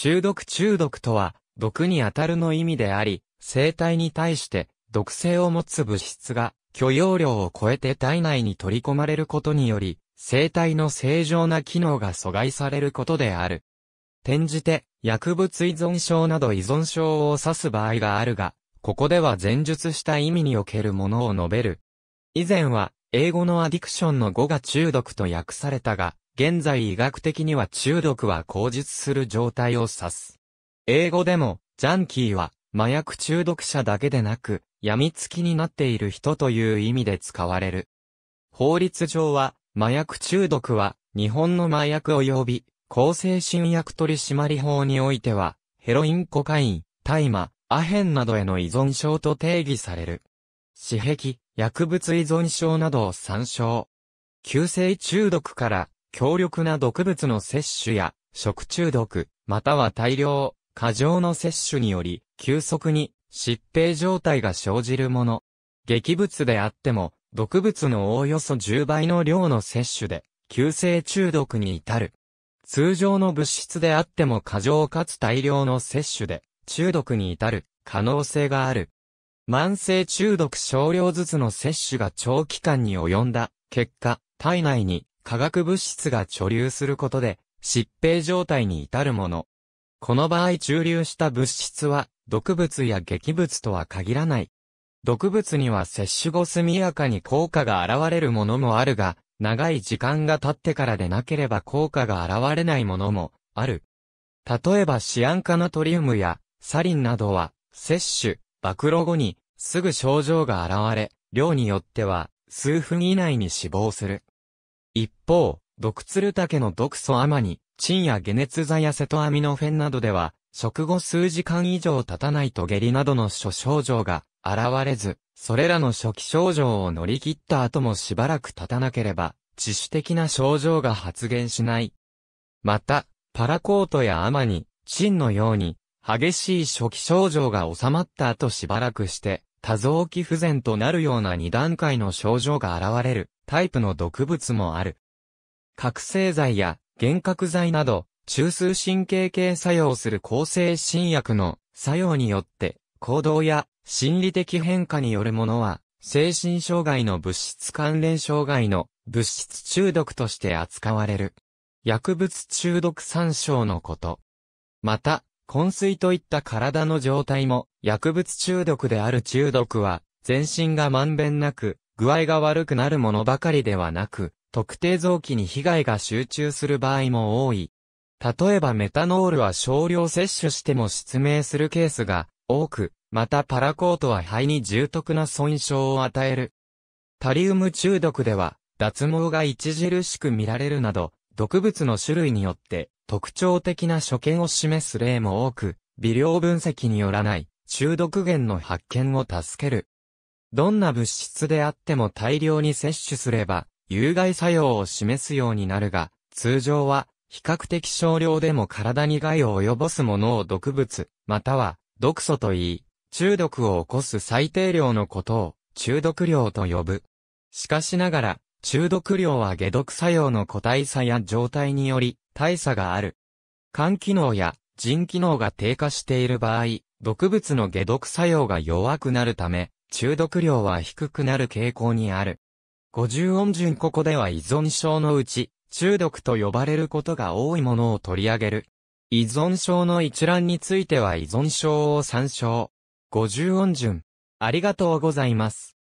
中毒中毒とは、毒に当たるの意味であり、生体に対して毒性を持つ物質が許容量を超えて体内に取り込まれることにより、生体の正常な機能が阻害されることである。転じて、薬物依存症など依存症を指す場合があるが、ここでは前述した意味におけるものを述べる。以前は、英語のアディクションの語が中毒と訳されたが、現在医学的には中毒は口述する状態を指す。英語でも、ジャンキーは、麻薬中毒者だけでなく、病みつきになっている人という意味で使われる。法律上は、麻薬中毒は、日本の麻薬及び、向精神薬取締法においては、ヘロインコカイン、大麻、アヘンなどへの依存症と定義される。死壁、薬物依存症などを参照。急性中毒から強力な毒物の摂取や、食中毒、または大量、過剰の摂取により、急速に疾病状態が生じるもの。劇物であっても、毒物のおおよそ10倍の量の摂取で、急性中毒に至る。通常の物質であっても過剰かつ大量の摂取で、中毒に至る可能性がある。慢性中毒少量ずつの摂取が長期間に及んだ結果、体内に化学物質が貯留することで、疾病状態に至るもの。この場合駐留した物質は、毒物や劇物とは限らない。毒物には摂取後速やかに効果が現れるものもあるが、長い時間が経ってからでなければ効果が現れないものもある。例えばシアン化ナトリウムやサリンなどは摂取、暴露後にすぐ症状が現れ、量によっては数分以内に死亡する。一方、毒タケの毒素アマニ、チンや解熱剤やセトアミノフェンなどでは、食後数時間以上経たないと下痢などの諸症状が現れず、それらの初期症状を乗り切った後もしばらく経たなければ、自主的な症状が発現しない。また、パラコートやアマニ、チンのように、激しい初期症状が収まった後しばらくして、多臓器不全となるような二段階の症状が現れるタイプの毒物もある。覚醒剤や幻覚剤など、中枢神経系作用する抗生新薬の作用によって、行動や心理的変化によるものは、精神障害の物質関連障害の物質中毒として扱われる。薬物中毒参照のこと。また、昏睡といった体の状態も、薬物中毒である中毒は、全身がまんべんなく、具合が悪くなるものばかりではなく、特定臓器に被害が集中する場合も多い。例えばメタノールは少量摂取しても失明するケースが多く、またパラコートは肺に重篤な損傷を与える。タリウム中毒では、脱毛が著しく見られるなど、毒物の種類によって特徴的な所見を示す例も多く、微量分析によらない中毒源の発見を助けるどんな物質であっても大量に摂取すれば、有害作用を示すようになるが、通常は、比較的少量でも体に害を及ぼすものを毒物、または、毒素と言い、中毒を起こす最低量のことを、中毒量と呼ぶ。しかしながら、中毒量は解毒作用の個体差や状態により、大差がある。肝機能や腎機能が低下している場合、毒物の解毒作用が弱くなるため、中毒量は低くなる傾向にある。五十音順ここでは依存症のうち、中毒と呼ばれることが多いものを取り上げる。依存症の一覧については依存症を参照。五十音順。ありがとうございます。